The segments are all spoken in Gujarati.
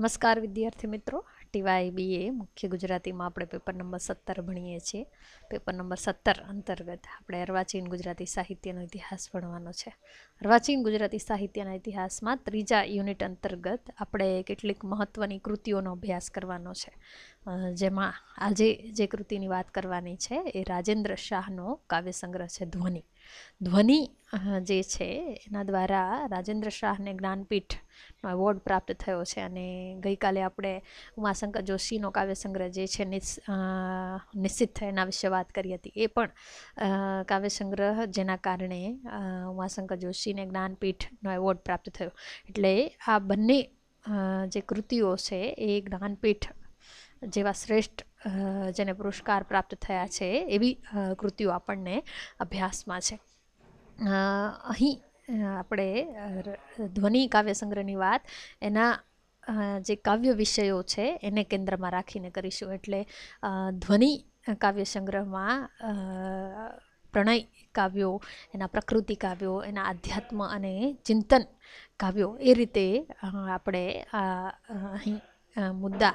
નમસ્કાર વિદ્યાર્થી મિત્રો ટીવાય બી એ મુખ્ય ગુજરાતીમાં આપણે પેપર નંબર સત્તર ભણીએ છીએ પેપર નંબર સત્તર અંતર્ગત આપણે અર્વાચીન ગુજરાતી સાહિત્યનો ઇતિહાસ ભણવાનો છે અર્વાચીન ગુજરાતી સાહિત્યના ઇતિહાસમાં ત્રીજા યુનિટ અંતર્ગત આપણે કેટલીક મહત્ત્વની કૃતિઓનો અભ્યાસ કરવાનો છે જેમાં આજે જે કૃતિની વાત કરવાની છે એ રાજેન્દ્ર શાહનો કાવ્ય સંગ્રહ છે ધ્વનિ ધ્વનિ જે છે એના દ્વારા રાજેન્દ્ર શાહને જ્ઞાનપીઠનો એવોર્ડ પ્રાપ્ત થયો છે અને ગઈકાલે આપણે ઉમાશંકર જોશીનો કાવ્યસંગ્રહ જે છે નિશ્ચિત થાય એના વિશે વાત કરી હતી એ પણ કાવ્યસંગ્રહ જેના કારણે ઉમાશંકર જોશીને જ્ઞાનપીઠનો એવોર્ડ પ્રાપ્ત થયો એટલે આ બંને જે કૃતિઓ છે એ જ્ઞાનપીઠ જેવા શ્રેષ્ઠ જેને પુરસ્કાર પ્રાપ્ત થયા છે એવી કૃતિઓ આપણને અભ્યાસમાં છે અહીં આપણે ધ્વનિ કાવ્ય સંગ્રહની વાત એના જે કાવ્ય વિષયો છે એને કેન્દ્રમાં રાખીને કરીશું એટલે ધ્વનિ કાવ્ય સંગ્રહમાં પ્રણય કાવ્યો એના પ્રકૃતિ કાવ્યો એના આધ્યાત્મ અને ચિંતન કાવ્યો એ રીતે આપણે અહીં મુદ્દા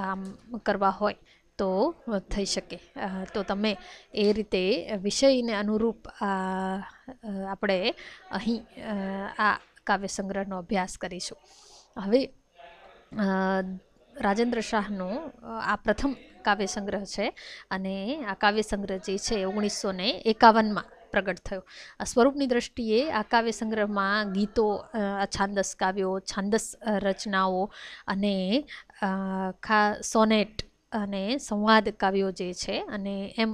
આમ કરવા હોય તો થઈ શકે તો તમે એ રીતે વિષયને અનુરૂપ આપણે અહીં આ કાવ્ય સંગ્રહનો અભ્યાસ કરીશું હવે રાજેન્દ્ર શાહનો આ પ્રથમ કાવ્ય સંગ્રહ છે અને આ કાવ્ય સંગ્રહ જે છે ઓગણીસો ને એકાવનમાં પ્રગટ થયો આ સ્વરૂપની દ્રષ્ટિએ આ કાવ્ય સંગ્રહમાં ગીતો છાંદસ કાવ્યો છાંદસ રચનાઓ અને ખા સોનેટ અને સંવાદ કાવ્યો જે છે અને એમ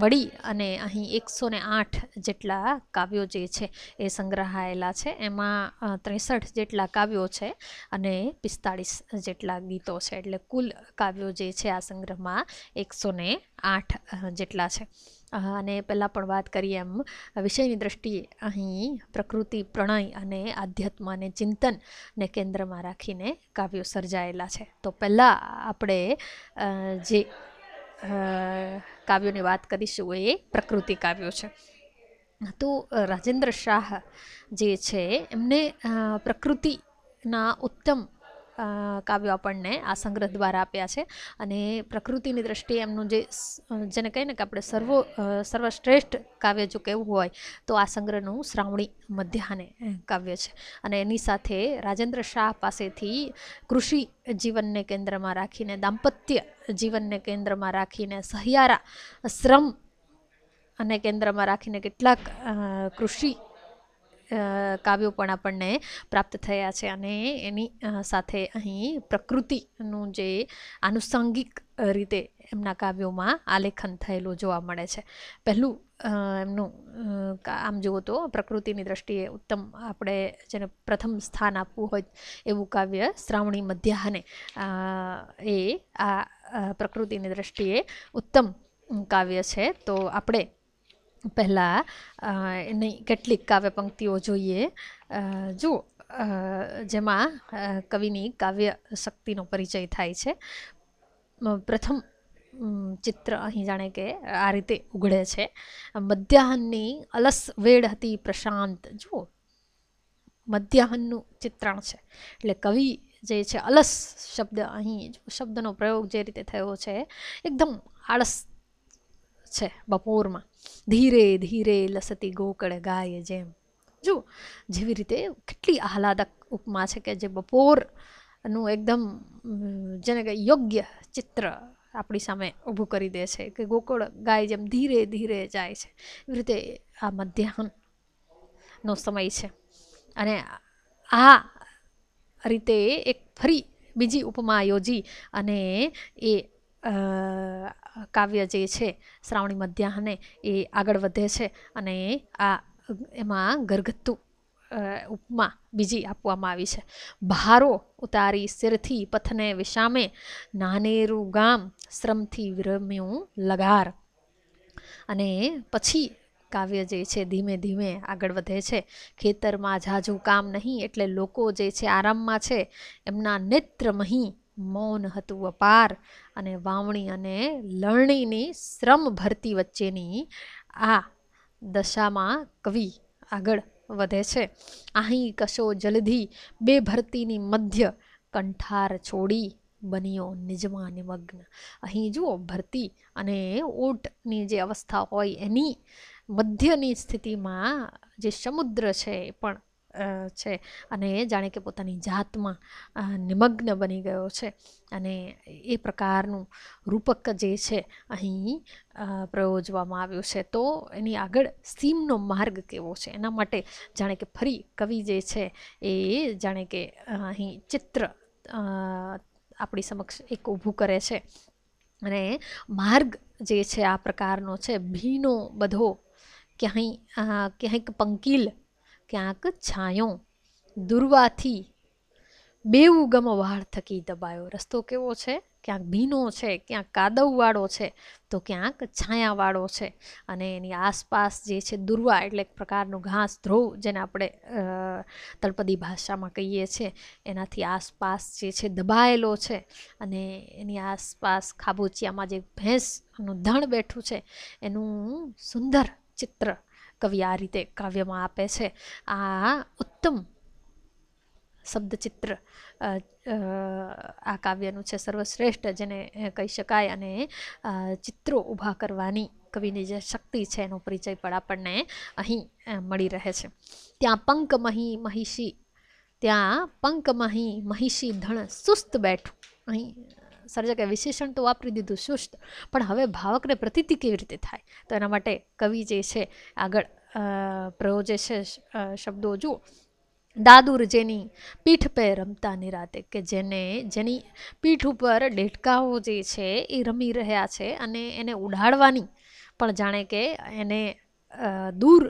મળી અને અહીં એકસો ને આઠ જેટલા કાવ્યો જે છે એ સંગ્રહાયેલા છે એમાં ત્રેસઠ જેટલા કાવ્યો છે અને પિસ્તાળીસ જેટલા ગીતો છે એટલે કુલ કાવ્યો જે છે આ સંગ્રહમાં એકસો આઠ જેટલા છે અને પહેલાં પણ વાત કરીએ એમ વિષયની દૃષ્ટિએ અહીં પ્રકૃતિ પ્રણય અને આધ્યાત્મ અને ચિંતનને કેન્દ્રમાં રાખીને કાવ્યો સર્જાયેલા છે તો પહેલાં આપણે જે કાવ્યોની વાત કરીશું એ પ્રકૃતિ કાવ્યો છે તો રાજેન્દ્ર શાહ જે છે એમને પ્રકૃતિના ઉત્તમ કાવ્યો આપણને આ સંગ્રહ દ્વારા આપ્યા છે અને પ્રકૃતિની દ્રષ્ટિએ એમનું જેને કહીએ ને કે આપણે સર્વો સર્વશ્રેષ્ઠ કાવ્ય જો કહેવું હોય તો આ સંગ્રહનું શ્રાવણી મધ્યાહને કાવ્ય છે અને એની સાથે રાજેન્દ્ર શાહ પાસેથી કૃષિ જીવનને કેન્દ્રમાં રાખીને દાંપત્ય જીવનને કેન્દ્રમાં રાખીને સહિયારા શ્રમ અને કેન્દ્રમાં રાખીને કેટલાક કૃષિ કાવ્યો પણ આપણને પ્રાપ્ત થયા છે અને એની સાથે અહીં પ્રકૃતિનું જે આનુષંગિક રીતે એમના કાવ્યોમાં આલેખન થયેલું જોવા મળે છે પહેલું એમનું આમ જુઓ તો પ્રકૃતિની દ્રષ્ટિએ ઉત્તમ આપણે જેને પ્રથમ સ્થાન આપવું હોય એવું કાવ્ય શ્રાવણી મધ્યાહને એ આ પ્રકૃતિની દ્રષ્ટિએ ઉત્તમ કાવ્ય છે તો આપણે પહેલાં એની કેટલીક કાવ્ય પંક્તિઓ જોઈએ જુઓ જેમાં કવિની કાવ્ય શક્તિનો પરિચય થાય છે પ્રથમ ચિત્ર અહીં જાણે કે આ રીતે ઉઘડે છે મધ્યાહનની અલસ વેડ હતી પ્રશાંત જુઓ મધ્યાહનનું ચિત્રણ છે એટલે કવિ જે છે અલસ શબ્દ અહીં શબ્દનો પ્રયોગ જે રીતે થયો છે એકદમ આળસ છે બપોરમાં ધીરે ધીરે લસતી ગોકળ ગાય જેમ જો જેવી રીતે કેટલી આહલાદક ઉપમા છે કે જે બપોરનું એકદમ જેને કે યોગ્ય ચિત્ર આપણી સામે ઊભું કરી દે છે કે ગોકળ ગાય જેમ ધીરે ધીરે જાય છે એવી રીતે આ મધ્યાહનનો સમય છે અને આ રીતે એક ફરી બીજી ઉપમા યોજી અને એ કાવ્ય જે છે શ્રાવણી મધ્યાહને એ આગળ વધે છે અને આ એમાં ગરગથ્થુ ઉપમા બીજી આપવામાં આવી છે ભારો ઉતારી સિરથી પથને વિશામે નાનેરું ગામ શ્રમથી વિરમ્યું લગાર અને પછી કાવ્ય જે છે ધીમે ધીમે આગળ વધે છે ખેતરમાં ઝાઝુ કામ નહીં એટલે લોકો જે છે આરામમાં છે એમના નેત્રમહી મૌન હતું અપાર અને વાવણી અને લણણીની શ્રમ ભરતી વચ્ચેની આ દશામાં કવિ આગળ વધે છે અહીં કશો જલધી બે ભરતીની મધ્ય કંઠાર છોડી બન્યો નિજમાં નિમગ્ન અહીં જુઓ ભરતી અને ઓટની જે અવસ્થા હોય એની મધ્યની સ્થિતિમાં જે સમુદ્ર છે એ પણ છે અને એ જાણે કે પોતાની જાતમાં નિમગ્ન બની ગયો છે અને એ પ્રકારનું રૂપક જે છે અહીં પ્રયોજવામાં આવ્યું છે તો એની આગળ સીમનો માર્ગ કેવો છે એના માટે જાણે કે ફરી કવિ જે છે એ જાણે કે અહીં ચિત્ર આપણી સમક્ષ એક ઊભું કરે છે અને માર્ગ જે છે આ પ્રકારનો છે ભીનો બધો ક્યાંય ક્યાંક પંકિલ ક્યાંક છાંયો દુર્વાથી બેઉ ગમવાળ થકી દબાયો રસ્તો કેવો છે ક્યાંક ભીનો છે ક્યાંક કાદવવાળો છે તો ક્યાંક છાયાવાળો છે અને એની આસપાસ જે છે દુર્વા એટલે એક પ્રકારનું ઘાસ ધ્રોવ જેને આપણે તળપદી ભાષામાં કહીએ છીએ એનાથી આસપાસ જે છે દબાયેલો છે અને એની આસપાસ ખાબોચિયામાં જે ભેંસનું ધણ બેઠું છે એનું સુંદર ચિત્ર કવિ આ રીતે કાવ્યમાં આપે છે આ ઉત્તમ શબ્દચિત્ર આ કાવ્યનું છે સર્વશ્રેષ્ઠ જેને કહી શકાય અને ચિત્રો ઊભા કરવાની કવિની જે શક્તિ છે એનો પરિચય પણ આપણને અહીં મળી રહે છે ત્યાં પંકમહી મહિષી ત્યાં પંકમહી મહિષી ધણ સુસ્ત બેઠું અહીં સર્જકે વિશેષણ તો વાપરી દીધું સુષ્ટ પણ હવે ભાવકને પ્રતિતિ કેવી રીતે થાય તો એના માટે કવિ જે છે આગળ પ્રયોજે છે શબ્દો જુઓ દાદુર જેની પીઠ પે રમતા નિરાતે કે જેને જેની પીઠ ઉપર ડેટકાઓ જે છે એ રમી રહ્યા છે અને એને ઉડાડવાની પણ જાણે કે એને દૂર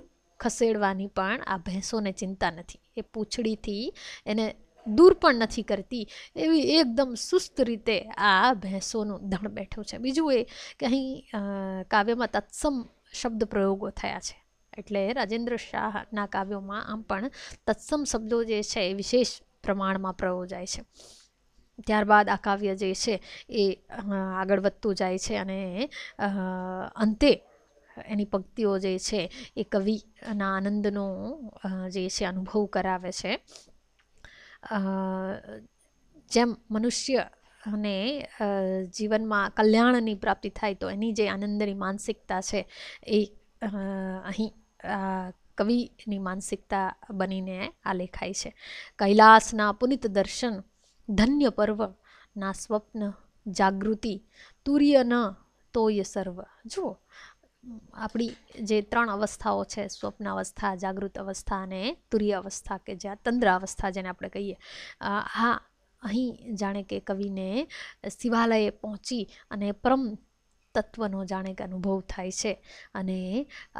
ખસેડવાની પણ આ ભેંસોને ચિંતા નથી એ પૂંછડીથી એને દૂર પણ નથી કરતી એવી એકદમ સુસ્ત રીતે આ ભેંસોનું ધણ બેઠું છે બીજું એ કે અહીં કાવ્યમાં તત્સમ શબ્દ પ્રયોગો થયા છે એટલે રાજેન્દ્ર શાહના કાવ્યોમાં આમ પણ તત્સમ શબ્દો જે છે એ વિશેષ પ્રમાણમાં પ્રયોજાય છે ત્યારબાદ આ કાવ્ય જે છે એ આગળ વધતું જાય છે અને અંતે એની પંક્તિઓ જે છે એ કવિના આનંદનો જે છે અનુભવ કરાવે છે જેમ મનુષ્ય અને જીવનમાં કલ્યાણની પ્રાપ્તિ થાય તો એની જે આનંદની માનસિકતા છે એ અહીં કવિની માનસિકતા બનીને આ લેખાય છે કૈલાસના પુનિત દર્શન ધન્ય પર્વના સ્વપ્ન જાગૃતિ તુર્ય ન તોય સર્વ જુઓ આપણી જે ત્રણ અવસ્થાઓ છે સ્વપ્ન અવસ્થા જાગૃત અવસ્થા અને તુર્ય અવસ્થા કે જે જ્યાં અવસ્થા જેને આપણે કહીએ હા અહીં જાણે કે કવિને શિવાલયે પહોંચી અને પરમ તત્વનો જાણે કે અનુભવ થાય છે અને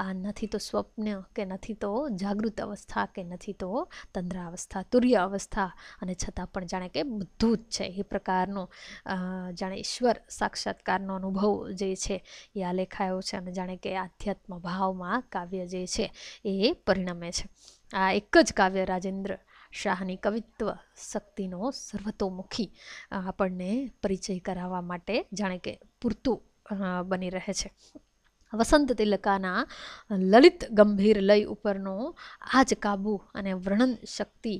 આ નથી તો સ્વપ્ન કે નથી તો જાગૃત અવસ્થા કે નથી તો તંદ્રા અવસ્થા તુર્ય અવસ્થા અને છતાં પણ જાણે કે બધું જ છે એ પ્રકારનો જાણે ઈશ્વર સાક્ષાત્કારનો અનુભવ જે છે એ આલેખાયો છે અને જાણે કે આધ્યાત્મ ભાવમાં કાવ્ય જે છે એ પરિણમે છે આ એક જ કાવ્ય રાજેન્દ્ર શાહની કવિત્વ શક્તિનો સર્વતોમુખી આપણને પરિચય કરાવવા માટે જાણે કે પૂરતું બની રહે છે વસંત તિલકાના લલિત ગંભીર લય ઉપરનો આ જ કાબુ અને વર્ણન શક્તિ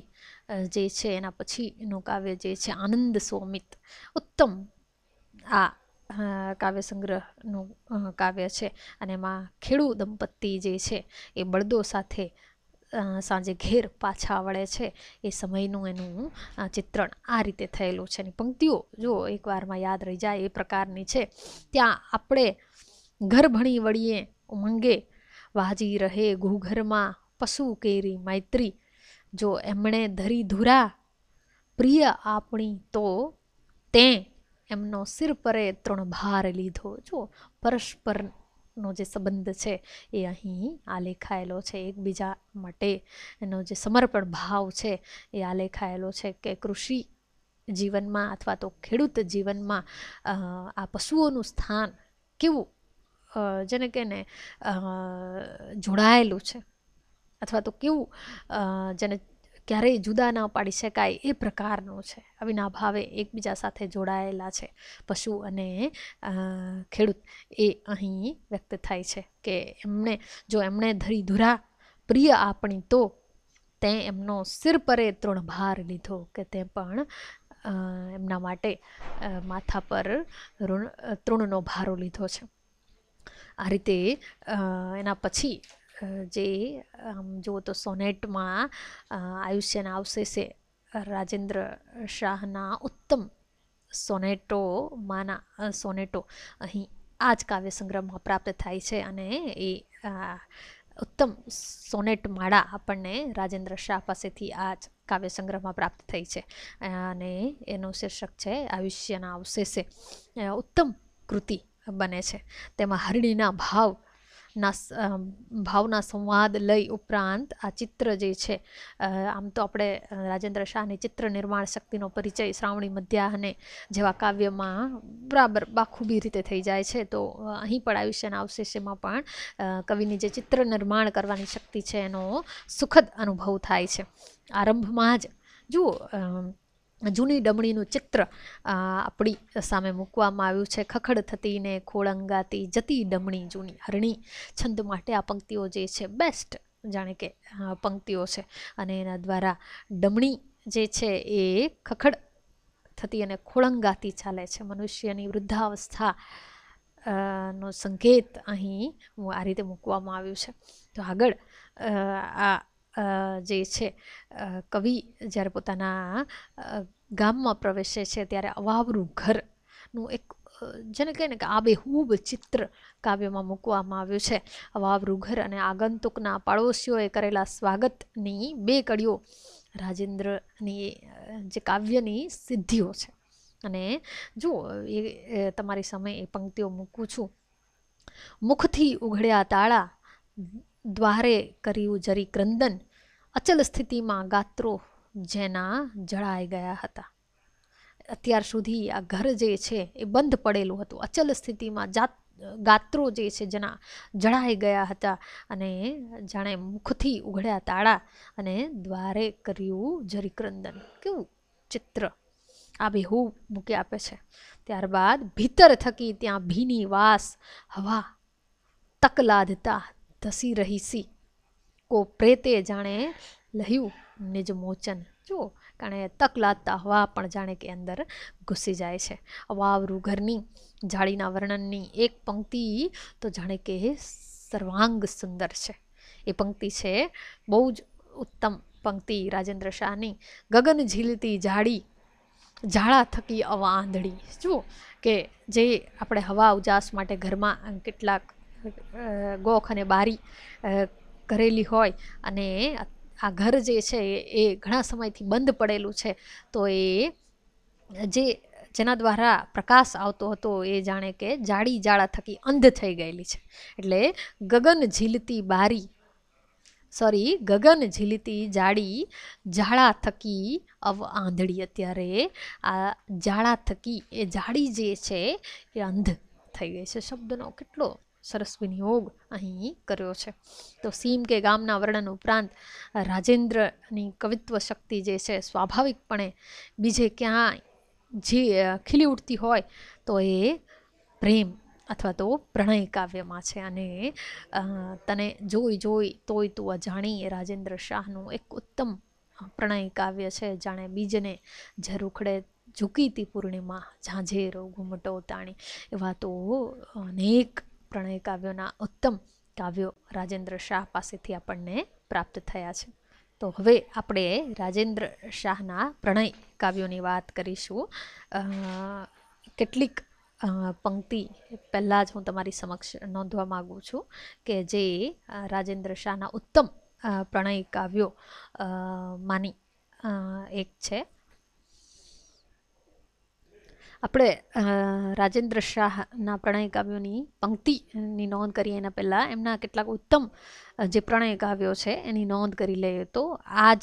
જે છે એના પછીનું કાવ્ય જે છે આનંદ સોમિત ઉત્તમ આ કાવ્ય સંગ્રહનું કાવ્ય છે અને એમાં ખેડૂ દંપતી જે છે એ બળદો સાથે સાંજે ઘેર પાછા વળે છે એ સમયનું એનું ચિત્રણ આ રીતે થયેલું છે અને પંક્તિઓ જો એકવારમાં યાદ રહી જાય એ પ્રકારની છે ત્યાં આપણે ઘર ભણી વળીએ ઉમંગે વાજી રહે ઘૂઘરમાં પશુ કેરી મૈત્રી જો એમણે ધરી ધુરા પ્રિય આપણી તો તે એમનો સિર પરે તૃણ ભાર લીધો જો પરસ્પર નો જે સંબંધ છે એ અહીં આલેખાયેલો છે એકબીજા માટે એનો જે સમર્પણ ભાવ છે એ આલેખાયેલો છે કે કૃષિ જીવનમાં અથવા તો ખેડૂત જીવનમાં આ પશુઓનું સ્થાન કેવું જેને કહેને જોડાયેલું છે અથવા તો કેવું જેને ક્યારેય જુદા ન પાડી શકાય એ પ્રકારનો છે અવિના ભાવે એકબીજા સાથે જોડાયેલા છે પશુ અને ખેડૂત એ અહીં વ્યક્ત થાય છે કે એમણે જો એમણે ધરી ધુરા પ્રિય આપણી તો તે એમનો સિર પરે તૃણ ભાર લીધો કે તે પણ એમના માટે માથા પર ઋણ તૃણનો ભારો લીધો છે આ રીતે એના પછી જે આમ જુઓ તો સોનેટમાં આયુષ્યના અવશેષે રાજેન્દ્ર શાહના ઉત્તમ સોનેટોમાંના સોનેટો અહીં આ જ કાવ્ય સંગ્રહમાં પ્રાપ્ત થાય છે અને એ ઉત્તમ સોનેટ માળા આપણને રાજેન્દ્ર શાહ પાસેથી આ જ કાવ્ય સંગ્રહમાં પ્રાપ્ત થઈ છે અને એનું શીર્ષક છે આયુષ્યના અવશેષે ઉત્તમ કૃતિ બને છે તેમાં હરણીના ભાવ ના ભાવના સંવાદ લઈ ઉપરાંત આ ચિત્ર જે છે આમ તો આપણે રાજેન્દ્ર શાહની ચિત્ર નિર્માણ શક્તિનો પરિચય શ્રાવણી મધ્યાહને જેવા કાવ્યમાં બરાબર બાખૂબી રીતે થઈ જાય છે તો અહીં પણ આયુષ્યના અવશેષમાં પણ કવિની જે ચિત્ર નિર્માણ કરવાની શક્તિ છે એનો સુખદ અનુભવ થાય છે આરંભમાં જ જુઓ જૂની ડમણીનું ચિત્ર આપણી સામે મૂકવામાં આવ્યું છે ખખડ થતી ને ખોળંગાતી જતી ડમણી જૂની હરણી છંદ માટે આ પંક્તિઓ જે છે બેસ્ટ જાણે કે પંક્તિઓ છે અને એના દ્વારા ડમણી જે છે એ ખખડ થતી અને ખોળંગાતી ચાલે છે મનુષ્યની વૃદ્ધાવસ્થા નો સંકેત અહીં આ રીતે મૂકવામાં આવ્યું છે તો આગળ આ જે છે કવિ જ્યારે પોતાના ગામમાં પ્રવેશે છે ત્યારે અવાવરું ઘરનું એક જેને કહે ને કે આબેહૂબ ચિત્ર કાવ્યમાં મૂકવામાં આવ્યું છે અવાવરું ઘર અને આગંતુકના પાડોશીઓએ કરેલા સ્વાગતની બે કડીઓ રાજેન્દ્રની જે કાવ્યની સિદ્ધિઓ છે અને જો એ તમારી સામે એ પંક્તિઓ મૂકું છું મુખથી ઉઘડ્યા તાળા દ્વારે કર્યું જરી ક્રંદન અચલ સ્થિતિમાં ગાત્રો જેના જળાઈ ગયા હતા અત્યાર સુધી આ ઘર જે છે એ બંધ પડેલું હતું અચલ સ્થિતિમાં જાત ગાત્રો જે છે જેના જળાઈ ગયા હતા અને જાણે મુખથી ઉઘડ્યા તાળા અને દ્વારે કર્યું જરીક્રંદન કેવું ચિત્ર આ બેહૂ મૂકી આપે છે ત્યારબાદ ભીતર થકી ત્યાં ભીની વાસ હવા તકલાદતા ધસી રહી સી કો પ્રેતે જાણે લહ્યું મોચન જુઓ કારણે તક લાદતા હવા પણ જાણે કે અંદર ઘૂસી જાય છે વાવરું ઘરની જાળીના વર્ણનની એક પંક્તિ તો જાણે કે સર્વાંગ સુંદર છે એ પંક્તિ છે બહુ જ ઉત્તમ પંક્તિ રાજેન્દ્ર શાહની ગગન ઝીલતી જાળી ઝાડા થકી અવા આંધળી જુઓ કે જે આપણે હવા ઉજાસ માટે ઘરમાં કેટલાક ગોખ અને બારી કરેલી હોય અને આ ઘર જે છે એ ઘણા સમયથી બંધ પડેલું છે તો એ જે જેના દ્વારા પ્રકાશ આવતો હતો એ જાણે કે જાડી જાળા થકી અંધ થઈ ગયેલી છે એટલે ગગન ઝીલતી બારી સોરી ગગન ઝીલતી જાડી જાળા થકી અવ આંધળી અત્યારે આ જાળા થકી એ જાડી જે છે એ અંધ થઈ ગઈ છે શબ્દનો કેટલો સરસ વિનિયોગ અહીં કર્યો છે તો સીમ કે ગામના વર્ણન ઉપરાંત રાજેન્દ્રની કવિત્વ શક્તિ જે છે સ્વાભાવિકપણે બીજે ક્યાંય જે ખીલી ઉઠતી હોય તો એ પ્રેમ અથવા તો પ્રણય કાવ્યમાં છે અને તને જોઈ જોઈ તોય તું અજાણી રાજેન્દ્ર શાહનું એક ઉત્તમ પ્રણય કાવ્ય છે જાણે બીજને ઝરૂખડે ઝૂકીતી પૂર્ણિમા ઝાંઝેરો ઘુમટો તાણી એવા તો અનેક પ્રણય કાવ્યોના ઉત્તમ કાવ્યો રાજેન્દ્ર શાહ પાસેથી આપણને પ્રાપ્ત થયા છે તો હવે આપણે રાજેન્દ્ર શાહના પ્રણય કાવ્યોની વાત કરીશું કેટલીક પંક્તિ પહેલાં જ હું તમારી સમક્ષ નોંધવા માગું છું કે જે રાજેન્દ્ર શાહના ઉત્તમ પ્રણય કાવ્યો માની એક છે આપણે રાજેન્દ્ર શાહના પ્રણય કાવ્યોની પંક્તિની નોંધ કરીએ એના પહેલાં એમના કેટલાક ઉત્તમ જે પ્રણય કાવ્યો છે એની નોંધ કરી લઈએ તો આજ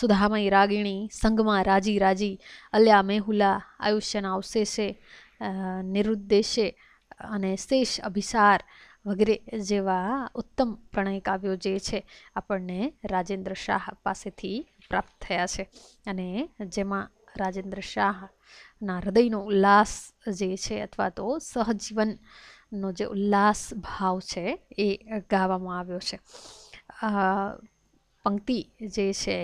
સુધામય રાગિણી સંગમાં રાજી રાજી અલ્યા મેહુલા આયુષ્યના અવશેષે નિરુદ્દેશે અને શેષ અભિસાર વગેરે જેવા ઉત્તમ પ્રણય કાવ્યો જે છે આપણને રાજેન્દ્ર શાહ પાસેથી પ્રાપ્ત થયા છે અને જેમાં રાજેન્દ્ર શાહના હૃદયનો ઉલ્લાસ જે છે અથવા તો સહજીવનનો જે ઉલ્લાસ ભાવ છે એ ગાવામાં આવ્યો છે પંક્તિ જે છે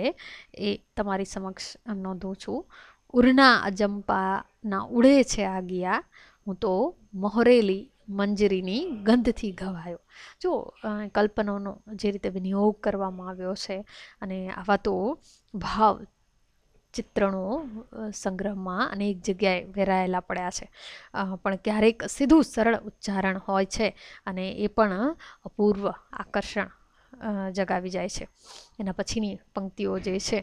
એ તમારી સમક્ષ નોંધું છું ઉરના અજંપાના ઉડે છે આ ગિયા હું તો મહોરેલી મંજરીની ગંધથી ઘવાયો જો કલ્પનાનો જે રીતે વિનિયોગ કરવામાં આવ્યો છે અને આવા તો ભાવ ચિત્રણો સંગ્રહમાં અનેક જગ્યાએ વેરાયેલા પડ્યા છે પણ ક્યારેક સીધું સરળ ઉચ્ચારણ હોય છે અને એ પણ અપૂર્વ આકર્ષણ જગાવી જાય છે એના પછીની પંક્તિઓ જે છે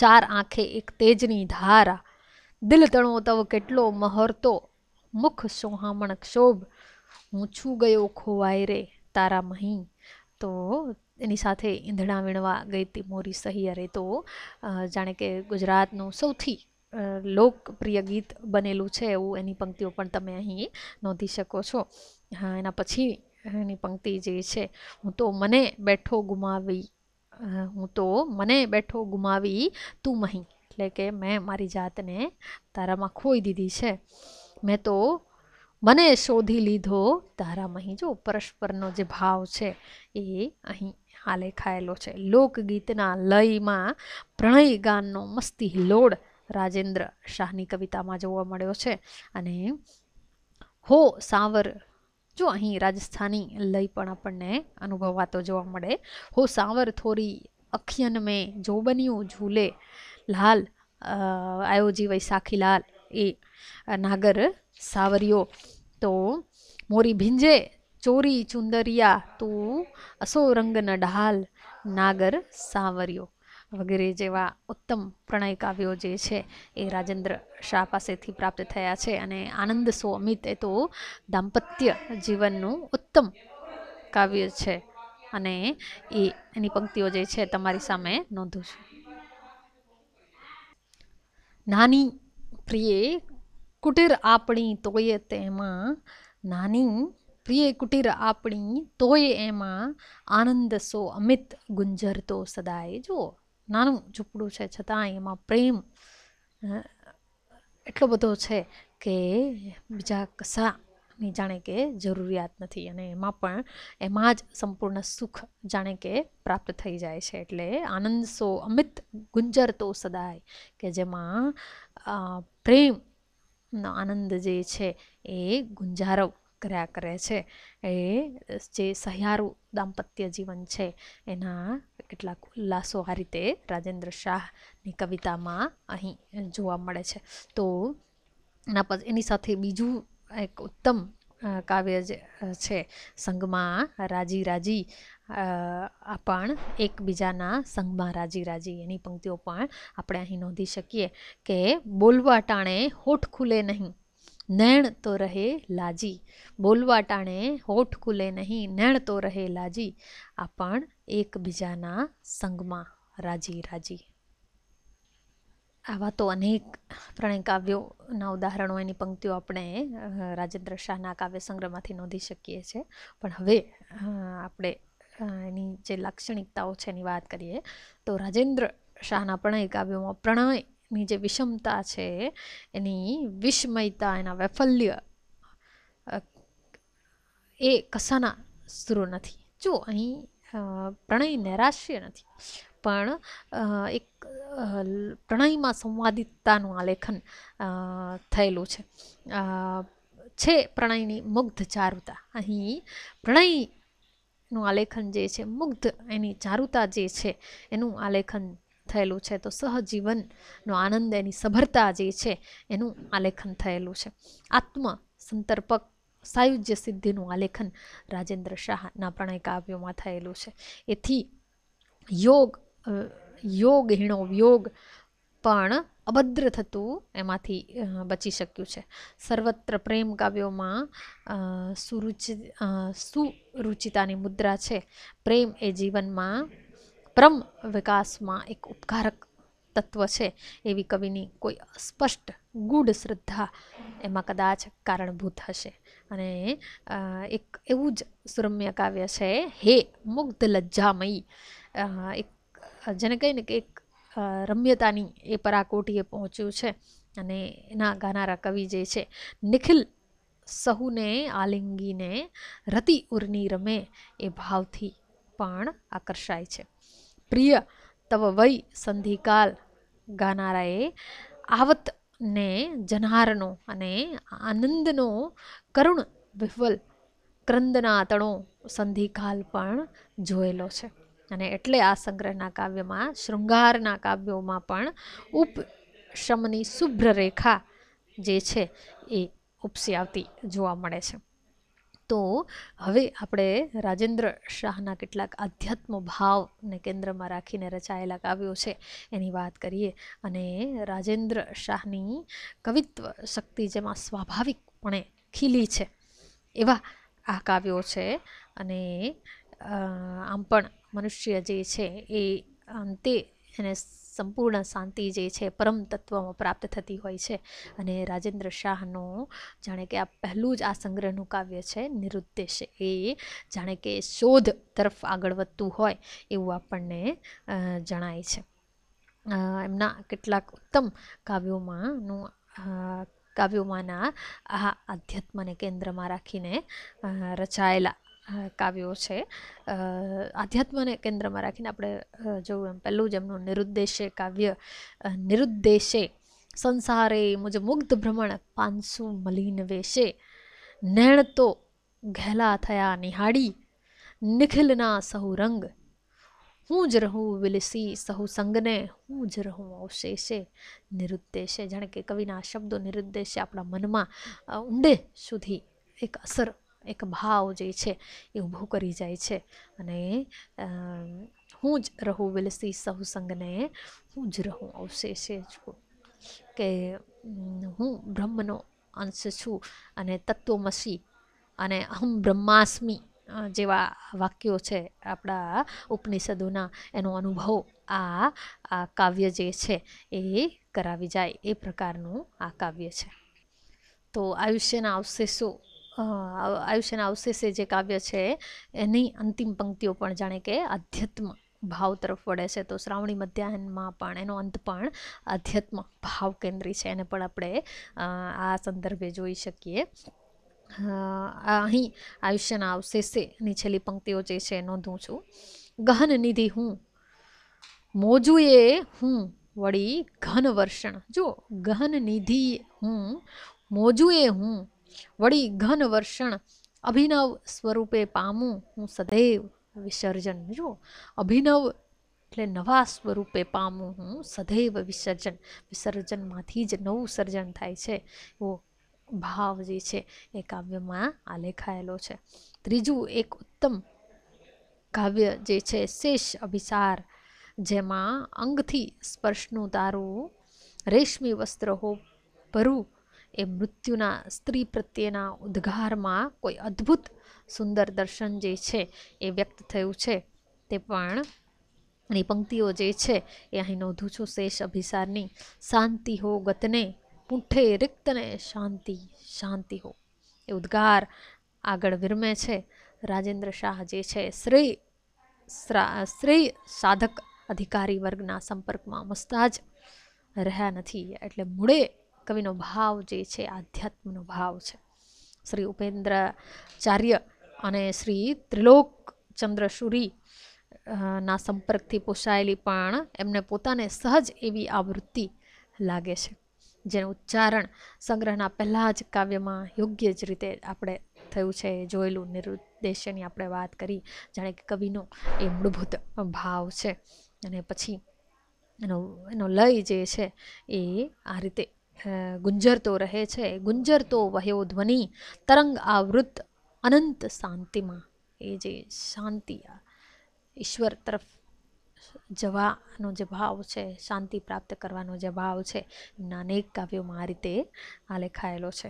ચાર આંખે એક તેજની ધારા દિલ તણો તવ કેટલો મહોરતો મુખ સોહામણ ક્ષોભ હું છું ગયો ખોવાય રે તારા મહી તો એની સાથે ઈંધણા વીણવા ગઈ હતી મોરી સહિયરે તો જાણે કે ગુજરાતનું સૌથી લોકપ્રિય ગીત બનેલું છે એવું એની પંક્તિઓ પણ તમે અહીં નોંધી શકો છો હા એના પછી એની પંક્તિ જે છે હું તો મને બેઠો ગુમાવી હું તો મને બેઠો ગુમાવી તું મહી એટલે કે મેં મારી જાતને તારામાં ખોઈ દીધી છે મેં તો મને શોધી લીધો તારા મહી જો પરસ્પરનો જે ભાવ છે એ અહીં આ લખાયેલો છે લોકગીતના લયમાં પ્રણય ગાનનો મસ્તી હિલોડ રાજેન્દ્ર શાહની કવિતામાં જોવા મળ્યો છે અને હો સાવર જો અહીં રાજસ્થાની લય પણ આપણને અનુભવાતો જોવા મળે હો સાવર થોરી અખિયન મેં જો બન્યું ઝૂલે લાલ આયોજી વૈશાખી લાલ એ નાગર સાવરિયો તો મોરી ભીંજે ચોરી ચુંદરિયા તું અસો રંગન ઢાલ નાગર સાવરિયો વગેરે જેવા ઉત્તમ પ્રણય કાવ્યો જે છે એ રાજેન્દ્ર શાહ પાસેથી પ્રાપ્ત થયા છે અને આનંદ સો અમિત એ તો દાંપત્ય જીવનનું ઉત્તમ કાવ્ય છે અને એ એની પંક્તિઓ જે છે તમારી સામે નોંધું છું નાની પ્રિયે કુટીર આપણી તોયે તેમાં નાની પ્રિય કુટીર આપણી તોય એમાં આનંદ સો અમિત ગુંજરતો સદાય જુઓ નાનું ઝૂંપડું છે છતાં એમાં પ્રેમ એટલો બધો છે કે બીજા કસાની જાણે કે જરૂરિયાત નથી અને એમાં પણ એમાં જ સંપૂર્ણ સુખ જાણે કે પ્રાપ્ત થઈ જાય છે એટલે આનંદ સો અમિત ગુંજરતો સદાય કે જેમાં પ્રેમનો આનંદ જે છે એ ગુંજારવ કર્યા કરે છે એ જે સહિયારું દાંપત્ય જીવન છે એના કેટલાક ઉલ્લાસો આ રીતે રાજેન્દ્ર શાહની કવિતામાં અહીં જોવા મળે છે તો એના પછી એની સાથે બીજું એક ઉત્તમ કાવ્ય છે સંઘમાં રાજી રાજી આ પણ એકબીજાના સંઘમાં રાજી રાજી એની પંક્તિઓ પણ આપણે અહીં નોંધી શકીએ કે બોલવા ટાણે હોઠ ખુલે નહીં નૈણ તો રહે લાજી બોલવા ટાણે હોઠ કુલે નહીં નૈણ તો રહે લાજી આ પણ એકબીજાના સંગમાં રાજી રાજી આવા તો અનેક પ્રણય કાવ્યોના ઉદાહરણો એની પંક્તિઓ આપણે રાજેન્દ્ર શાહના કાવ્ય સંગ્રહમાંથી નોંધી શકીએ છીએ પણ હવે આપણે એની જે લાક્ષણિકતાઓ છે એની વાત કરીએ તો રાજેન્દ્ર શાહના પ્રણય કાવ્યોમાં પ્રણય ની જે વિષમતા છે એની વિષમયતા એના વૈફલ્ય એ કસાના સ્રો નથી જો અહીં પ્રણય નૈરાશ્ય નથી પણ એક પ્રણયમાં સંવાદિતતાનું આલેખન થયેલું છે છે પ્રણયની મુગ્ધ ચારુતા અહીં પ્રણયનું આલેખન જે છે મુગ્ધ એની ચારુતા જે છે એનું આલેખન થયેલું છે તો સહજીવનનો આનંદ એની સભરતા જે છે એનું આલેખન થયેલું છે આત્મ સંતર્પક સાયુજ્ય સિદ્ધિનું આલેખન રાજેન્દ્ર શાહના પ્રણય કાવ્યોમાં થયેલું છે એથી યોગ યોગ હીણો વિયોગ પણ અભદ્ર થતું એમાંથી બચી શક્યું છે સર્વત્ર પ્રેમ કાવ્યોમાં સુરુચિ સુરુચિતાની મુદ્રા છે પ્રેમ એ જીવનમાં પરમ વિકાસમાં એક ઉપકારક તત્વ છે એવી કવિની કોઈ સ્પષ્ટ ગૂઢ શ્રદ્ધા એમાં કદાચ કારણભૂત હશે અને એક એવું જ સુરમ્ય કાવ્ય છે હે મુગ્ધ લજ્જામયી એક જેને કહીને કે એક રમ્યતાની એ પરાકોટીએ પહોંચ્યું છે અને એના ગાનારા કવિ જે છે નિખિલ સહુને આલિંગીને રતિ ઉર્ની રમે એ ભાવથી પણ આકર્ષાય છે પ્રિય તવ વૈ સંધિકાલ ગાનારાએ આવતને જનહારનો અને આનંદનો કરુણ વિહ્વલ ક્રંદના તણો સંધિકાલ પણ જોયેલો છે અને એટલે આ સંગ્રહના કાવ્યમાં શૃંગારના કાવ્યોમાં પણ ઉપશ્રમની શુભ્ર રેખા જે છે એ ઉપસી આવતી જોવા મળે છે તો હવે આપણે રાજેન્દ્ર શાહના કેટલાક આધ્યાત્મ ભાવને કેન્દ્રમાં રાખીને રચાયેલા કાવ્યો છે એની વાત કરીએ અને રાજેન્દ્ર શાહની કવિત્વ શક્તિ જેમાં સ્વાભાવિકપણે ખીલી છે એવા આ કાવ્યો છે અને આમ પણ મનુષ્ય જે છે એ અંતે એને સંપૂર્ણ શાંતિ જે છે પરમ તત્વમાં પ્રાપ્ત થતી હોય છે અને રાજેન્દ્ર શાહનું જાણે કે આ પહેલું જ આ સંગ્રહનું કાવ્ય છે નિરુદ્દેશ એ જાણે કે શોધ તરફ આગળ વધતું હોય એવું આપણને જણાય છે એમના કેટલાક ઉત્તમ કાવ્યોમાંનું કાવ્યોમાંના આ આધ્યાત્મને કેન્દ્રમાં રાખીને રચાયેલા કાવ્યો છે આધ્યાત્મને કેન્દ્રમાં રાખીને આપણે જોયું એમ પહેલું જ એમનું નિરુદ્દેશે કાવ્ય નિરુદ્દેશે સંસારે મુજ મુગ્ધ ભ્રમણ પાંસુ મલિન વેશે નેણ તો ઘેલા થયા નિહાળી નિખિલના સહુ રંગ હું જ રહું વિલસી સહુ સંગને હું જ રહું અવશેષે નિરુદ્દેશે જાણે કે કવિના શબ્દો નિરુદ્દેશે આપણા મનમાં ઊંડે સુધી એક અસર એક ભાવ જે છે એ ઊભો કરી જાય છે અને હું જ રહું વિલસી સૌ સંગને હું જ રહું અવશેષે છું કે હું બ્રહ્મનો અંશ છું અને તત્વમસી અને અહમ બ્રહ્માસ્મી જેવા વાક્યો છે આપણા ઉપનિષદોના એનો અનુભવ આ આ કાવ્ય જે છે એ કરાવી જાય એ પ્રકારનું આ કાવ્ય છે તો આયુષ્યના અવશેષો આયુષ્યના અવશેષે જે કાવ્ય છે એની અંતિમ પંક્તિઓ પણ જાણે કે અધ્યાત્મ ભાવ તરફ વળે છે તો શ્રાવણી મધ્યાહનમાં પણ એનો અંત પણ આધ્યાત્મ ભાવ કેન્દ્રી છે એને પણ આપણે આ સંદર્ભે જોઈ શકીએ અહીં આયુષ્યના અવશેષેની છેલ્લી પંક્તિઓ જે છે નોંધું છું ગહન નિધિ હું મોજુએ હું વળી ઘન વર્ષણ જો ગહન નિધિ હું મોજુએ હું વળી ઘન વર્ષણ અભિનવ સ્વરૂપે પામું હું સદૈવ વિસર્જન જુઓ અભિનવ એટલે નવા સ્વરૂપે પામું હું સદૈવ વિસર્જન વિસર્જનમાંથી જ નવું સર્જન થાય છે એવો ભાવ જે છે એ કાવ્યમાં આલેખાયેલો છે ત્રીજું એક ઉત્તમ કાવ્ય જે છે શેષ અભિસાર જેમાં અંગથી સ્પર્શનું તારું રેશમી વસ્ત્ર હો ભરું એ મૃત્યુના સ્ત્રી પ્રત્યેના ઉદ્ગારમાં કોઈ અદ્ભુત સુંદર દર્શન જે છે એ વ્યક્ત થયું છે તે પણ ની પંક્તિઓ જે છે એ અહીં નોંધું છું શેષ અભિસારની શાંતિ હો ગતને પૂંઠે રિક્તને શાંતિ શાંતિ હો એ ઉદ્ગાર આગળ વિરમે છે રાજેન્દ્ર શાહ જે છે શ્રી શ્રેય સાધક અધિકારી વર્ગના સંપર્કમાં મસ્તાજ રહ્યા નથી એટલે મૂળે કવિનો ભાવ જે છે આધ્યાત્મનો ભાવ છે શ્રી ઉપેન્દ્રાચાર્ય અને શ્રી ત્રિલોકચંદ્ર શુરી ના સંપર્કથી પોષાયેલી પણ એમને પોતાને સહજ એવી આવૃત્તિ લાગે છે જેનું ઉચ્ચારણ સંગ્રહના પહેલાં જ કાવ્યમાં યોગ્ય જ રીતે આપણે થયું છે જોયેલું નિરુદ્દેશ્યની આપણે વાત કરી જાણે કે કવિનો એ મૂળભૂત ભાવ છે અને પછી એનો એનો લય જે છે એ આ રીતે ગુંજરતો રહે છે ગુંજરતો વહ્યો ધ્વનિ તરંગ આવૃત અનંત શાંતિમાં એ જે શાંતિ ઈશ્વર તરફ જવાનો જે ભાવ છે શાંતિ પ્રાપ્ત કરવાનો જે ભાવ છે એમના અનેક કાવ્યોમાં આ રીતે આ લેખાયેલો છે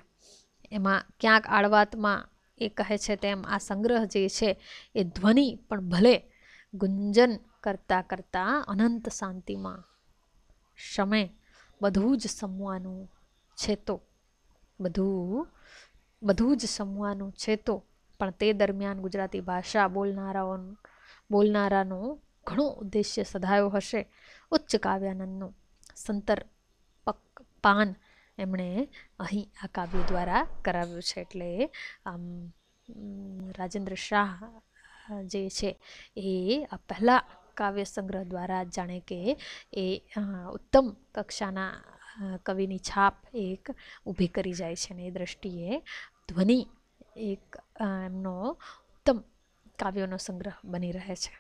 એમાં ક્યાંક આળવાતમાં એ કહે છે તેમ આ સંગ્રહ જે છે એ ધ્વનિ પણ ભલે ગુંજન કરતાં કરતાં અનંત શાંતિમાં શમે બધું જ સમવાનું છે તો બધું બધું જ સમવાનું છે તો પણ તે દરમિયાન ગુજરાતી ભાષા બોલનારાઓ બોલનારાનો ઘણો ઉદ્દેશ્ય સધાયો હશે ઉચ્ચ કાવ્યાનંદનો સંતર પક પાન એમણે અહીં આ કાવ્ય દ્વારા કરાવ્યું છે એટલે આમ રાજેન્દ્ર શાહ જે છે એ આ પહેલાં કાવ્ય સંગ્રહ દ્વારા જાણે કે એ ઉત્તમ કક્ષાના કવિની છાપ એક ઊભી કરી જાય છે અને એ દ્રષ્ટિએ ધ્વનિ એક એમનો ઉત્તમ કાવ્યોનો સંગ્રહ બની રહે છે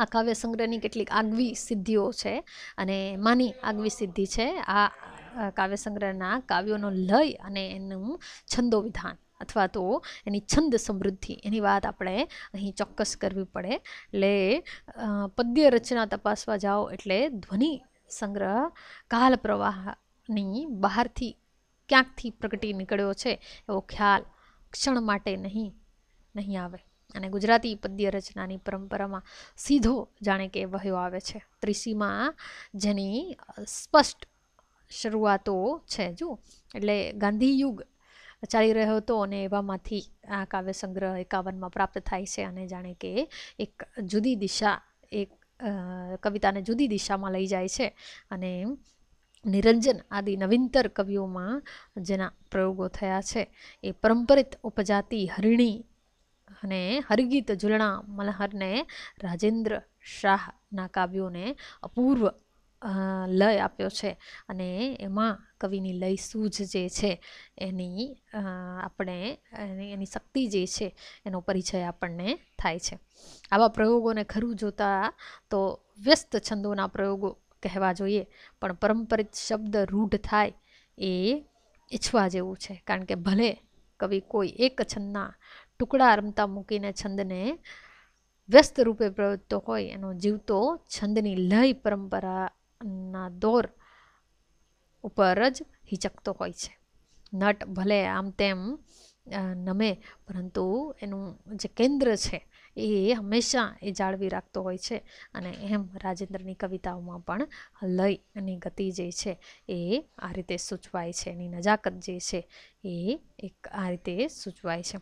આ કાવ્ય સંગ્રહની કેટલીક આગવી સિદ્ધિઓ છે અને માની આગવી સિદ્ધિ છે આ કાવ્ય સંગ્રહના કાવ્યોનો લય અને એનું છંદો વિધાન અથવા તો એની છંદ સમૃદ્ધિ એની વાત આપણે અહીં ચોક્કસ કરવી પડે એટલે પદ્ય રચના તપાસવા જાઓ એટલે ધ્વનિ સંગ્રહ કાલ પ્રવાહની બહારથી ક્યાંકથી પ્રગટી નીકળ્યો છે એવો ખ્યાલ ક્ષણ માટે નહીં નહીં આવે અને ગુજરાતી પદ્ય રચનાની પરંપરામાં સીધો જાણે કે વહ્યો આવે છે ત્રિસીમાં જેની સ્પષ્ટ શરૂઆતો છે જો એટલે ગાંધી યુગ ચાલી રહ્યો હતો અને એવામાંથી આ કાવ્ય સંગ્રહ એકાવનમાં પ્રાપ્ત થાય છે અને જાણે કે એક જુદી દિશા એક કવિતાને જુદી દિશામાં લઈ જાય છે અને નિરંજન આદિ નવીનતર કવિઓમાં જેના પ્રયોગો થયા છે એ પરંપરિત ઉપજાતિ હરિણી અને હરગીત ઝૂલણા મલહરને રાજેન્દ્ર શાહના કાવ્યોને અપૂર્વ લય આપ્યો છે અને એમાં કવિની લય સૂઝ જે છે એની આપણે એની શક્તિ જે છે એનો પરિચય આપણને થાય છે આવા પ્રયોગોને ખરું જોતા તો વ્યસ્ત છંદોના પ્રયોગો કહેવા જોઈએ પણ પરંપરિત શબ્દ રૂઢ થાય એ ઈચ્છવા જેવું છે કારણ કે ભલે કવિ કોઈ એક છંદના ટુકડા રમતા મૂકીને છંદને વ્યસ્ત રૂપે પ્રવૃત્તો હોય એનો જીવતો છંદની લય પરંપરા ના દોર ઉપર જ હિચકતો હોય છે નટ ભલે આમ તેમ નમે પરંતુ એનું જે કેન્દ્ર છે એ હંમેશા એ જાળવી રાખતો હોય છે અને એમ રાજેન્દ્રની કવિતાઓમાં પણ લય અને ગતિ જે છે એ આ રીતે સૂચવાય છે એની નજાકત જે છે એ એક આ રીતે સૂચવાય છે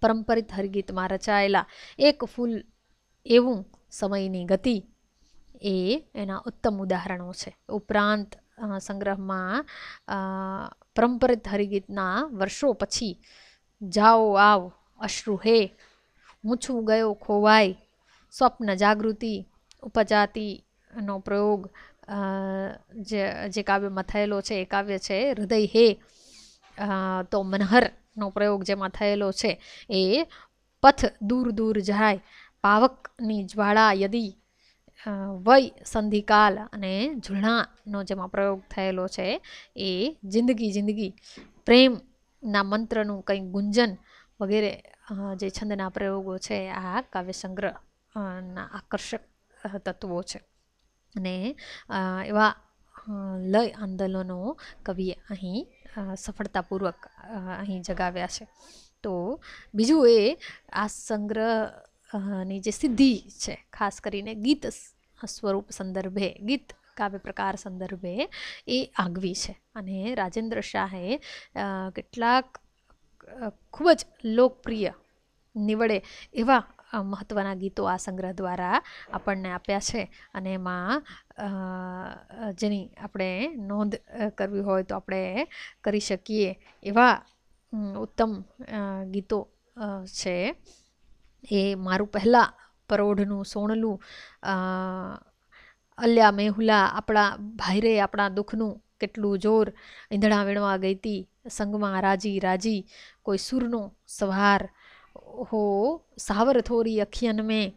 પરંપરિત હરગીતમાં રચાયેલા એક ફૂલ એવું સમયની ગતિ એ એના ઉત્તમ ઉદાહરણો છે ઉપરાંત સંગ્રહમાં પરંપરિત હરિગીતના વર્ષો પછી જાઓ આવ અશ્રુ હે હું ગયો ખોવાય સ્વપ્ન જાગૃતિ ઉપજાતિનો પ્રયોગ જે જે કાવ્યમાં થયેલો છે એ કાવ્ય છે હૃદય હે તો મનહરનો પ્રયોગ જેમાં થયેલો છે એ પથ દૂર દૂર જાય પાવકની જ્વાળા યદી વય સંધિકાલ અને ઝૂણાનો જેમાં પ્રયોગ થયેલો છે એ જિંદગી જિંદગી પ્રેમના મંત્રનું કંઈ ગુંજન વગેરે જે છંદના પ્રયોગો છે આ કાવ્ય સંગ્રહ ના આકર્ષક તત્વો છે અને એવા લય આંદોલનો કવિએ અહીં સફળતાપૂર્વક અહીં જગાવ્યા છે તો બીજું એ આ સંગ્રહ ની જે સિદ્ધિ છે ખાસ કરીને ગીત સ્વરૂપ સંદર્ભે ગીત કાવ્ય પ્રકાર સંદર્ભે એ આગવી છે અને રાજેન્દ્ર શાહે કેટલાક ખૂબ જ લોકપ્રિય નીવડે એવા મહત્ત્વના ગીતો આ સંગ્રહ દ્વારા આપણને આપ્યા છે અને એમાં જેની આપણે નોંધ કરવી હોય તો આપણે કરી શકીએ એવા ઉત્તમ ગીતો છે એ મારું પહેલાં પરોઢનું સોણલું અલ્યા મેહુલા આપણા ભાઈરે આપણા દુઃખનું કેટલું જોર ઈંધણા વીણવા ગઈ હતી સંગમાં રાજી રાજી કોઈ સૂરનો સવાર હો સાવર થોરી અખિયન મેં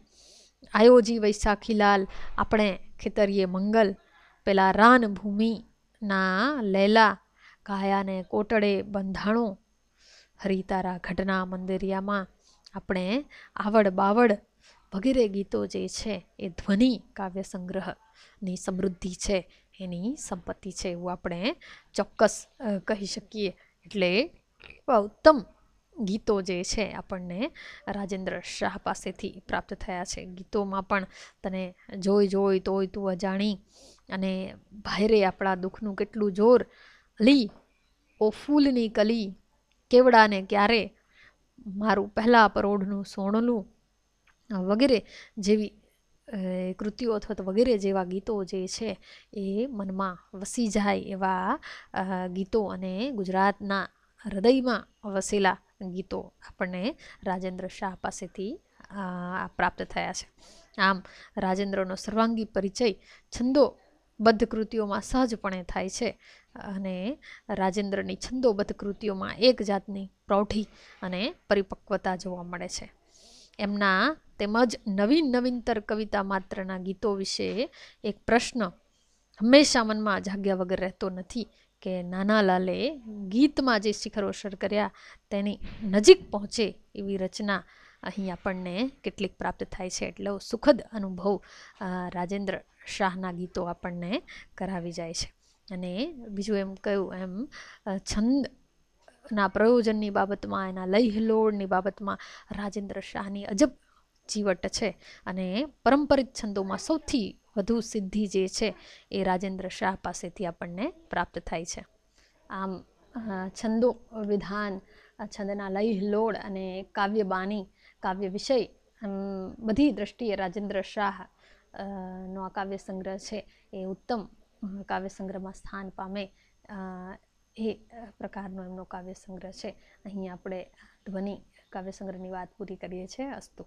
આયોજી વૈશાખી લાલ આપણે ખેતરીએ મંગલ પેલા રાન ભૂમિના લેલા કાયાને કોટડે બંધાણો હરિતારા ઘટના મંદિરિયામાં આપણે આવડ બાવડ વગેરે ગીતો જે છે એ ધ્વનિ કાવ્ય સંગ્રહની સમૃદ્ધિ છે એની સંપત્તિ છે એવું આપણે ચોક્કસ કહી શકીએ એટલે ઉત્તમ ગીતો જે છે આપણને રાજેન્દ્ર શાહ પાસેથી પ્રાપ્ત થયા છે ગીતોમાં પણ તને જોઈ જોઈ તોય તું અજાણી અને ભાઈરે આપણા દુઃખનું કેટલું જોર લી ઓ ફૂલની કલી કેવડાને ક્યારે મારું પહેલાં પરોઢનું સોણલું વગેરે જેવી કૃતિઓ અથવા તો વગેરે જેવા ગીતો જે છે એ મનમાં વસી જાય એવા ગીતો અને ગુજરાતના હૃદયમાં વસેલા ગીતો આપણને રાજેન્દ્ર શાહ પાસેથી પ્રાપ્ત થયા છે આમ રાજેન્દ્રનો સર્વાંગી પરિચય છંદોબદ્ધ કૃતિઓમાં સહજપણે થાય છે અને રાજેન્દ્રની છંદોબદ્ધ કૃતિઓમાં એક જાતની પ્રૌઢી અને પરિપક્વતા જોવા મળે છે એમના તેમજ નવીન નવીનતર કવિતા માત્રના ગીતો વિશે એક પ્રશ્ન હંમેશા મનમાં જાગ્યા વગર રહેતો નથી કે નાના લાલે ગીતમાં જે શિખરો સર કર્યા તેની નજીક પહોંચે એવી રચના અહીં આપણને કેટલીક પ્રાપ્ત થાય છે એટલે સુખદ અનુભવ રાજેન્દ્ર શાહના ગીતો આપણને કરાવી જાય છે અને બીજું એમ કહ્યું એમ છંદ ના પ્રયોજનની બાબતમાં એના લયહલોળની બાબતમાં રાજેન્દ્ર શાહની અજબ જીવટ છે અને પરંપરિત છંદોમાં સૌથી વધુ સિદ્ધિ જે છે એ રાજેન્દ્ર શાહ પાસેથી આપણને પ્રાપ્ત થાય છે આમ છંદો વિધાન છંદના લયહલોળ અને કાવ્ય બાની કાવ્ય વિષય બધી દ્રષ્ટિએ રાજેન્દ્ર શાહ નો આ કાવ્ય સંગ્રહ છે એ ઉત્તમ કાવ્ય સંગ્રહમાં સ્થાન પામે એ પ્રકારનો એમનો કાવ્ય સંગ્રહ છે અહીં આપણે ધ્વનિ કાવ્ય સંગ્રહની વાત પૂરી કરીએ છીએ અસ્તુ